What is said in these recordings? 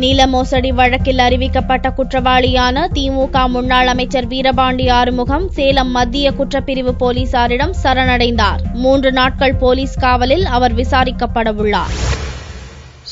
நில மோசடி வழக்கில் அறிவிக்கப்பட்ட குற்றவாளியான திமுக முன்னாள் அமைச்சர் வீரபாண்டி ஆறுமுகம் சேலம் மத்திய குற்றப்பிரிவு போலீசாரிடம் சரணடைந்தார் மூன்று நாட்கள் போலீஸ் காவலில் அவர் விசாரிக்கப்படவுள்ளார்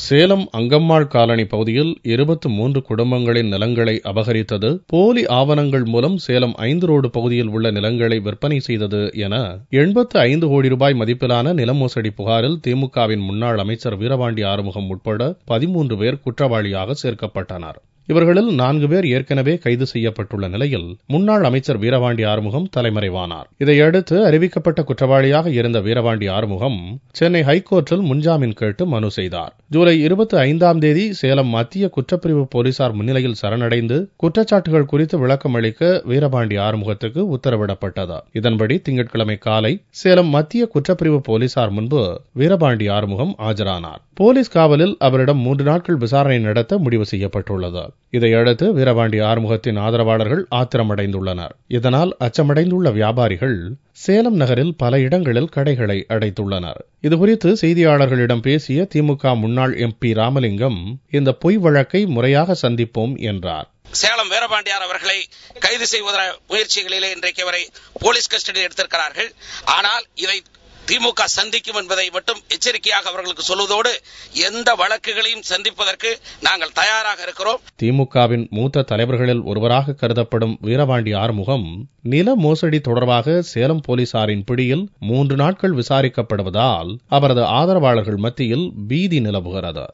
சேலம் அங்கம்மாள் காலனி பகுதியில் இருபத்தி மூன்று குடும்பங்களின் நிலங்களை அபகரித்தது போலி ஆவணங்கள் மூலம் சேலம் ஐந்து ரோடு பகுதியில் உள்ள நிலங்களை விற்பனை செய்தது என எண்பத்து ஐந்து கோடி ரூபாய் மதிப்பிலான நில மோசடி புகாரில் திமுகவின் முன்னாள் அமைச்சர் வீரபாண்டி ஆறுமுகம் உட்பட பதிமூன்று பேர் குற்றவாளியாக சேர்க்கப்பட்டனர் இவர்களில் நான்கு பேர் ஏற்கனவே கைது செய்யப்பட்டுள்ள நிலையில் முன்னாள் அமைச்சர் வீரபாண்டி ஆறுமுகம் தலைமறைவானார் இதையடுத்து அறிவிக்கப்பட்ட குற்றவாளியாக இருந்த வீரபாண்டி ஆறுமுகம் சென்னை ஹைகோர்ட்டில் முன்ஜாமீன் கேட்டு மனு செய்தார் ஜூலை இருபத்தி ஐந்தாம் தேதி சேலம் மத்திய குற்றப்பிரிவு போலீசார் முன்னிலையில் சரணடைந்து குற்றச்சாட்டுகள் குறித்து விளக்கம் அளிக்க வீரபாண்டி ஆறுமுகத்துக்கு உத்தரவிடப்பட்டது இதன்படி திங்கட்கிழமை காலை சேலம் மத்திய குற்றப்பிரிவு போலீசார் முன்பு வீரபாண்டி ஆறுமுகம் ஆஜரானார் போலீஸ் காவலில் அவரிடம் மூன்று நாட்கள் விசாரணை நடத்த முடிவு செய்யப்பட்டுள்ளது இதையடுத்து வீரபாண்டி ஆறுமுகத்தின் ஆதரவாளர்கள் ஆத்திரமடைந்துள்ளனர் இதனால் அச்சமடைந்துள்ள வியாபாரிகள் சேலம் நகரில் பல இடங்களில் கடைகளை அடைத்துள்ளனர் இதுகுறித்து செய்தியாளர்களிடம் பேசிய திமுக முன்னாள் எம்பி ராமலிங்கம் இந்த பொய் வழக்கை முறையாக சந்திப்போம் என்றார் சேலம் வீரபாண்டியார் அவர்களை கைது செய்வத முயற்சிகளிலே இன்றைக்கு வரை போலீஸ் கஸ்டடியில் எடுத்திருக்கிறார்கள் ஆனால் இதை திமுக சந்திக்கும் என்பதை மட்டும் எச்சரிக்கையாக அவர்களுக்கு சொல்வதோடு எந்த வழக்குகளையும் சந்திப்பதற்கு நாங்கள் தயாராக இருக்கிறோம் திமுகவின் மூத்த தலைவர்களில் ஒருவராக கருதப்படும் வீரபாண்டி ஆறுமுகம் நில மோசடி தொடர்பாக சேலம் போலீசாரின் பிடியில் மூன்று நாட்கள் விசாரிக்கப்படுவதால் அவரது ஆதரவாளர்கள் மத்தியில் பீதி நிலவுகிறது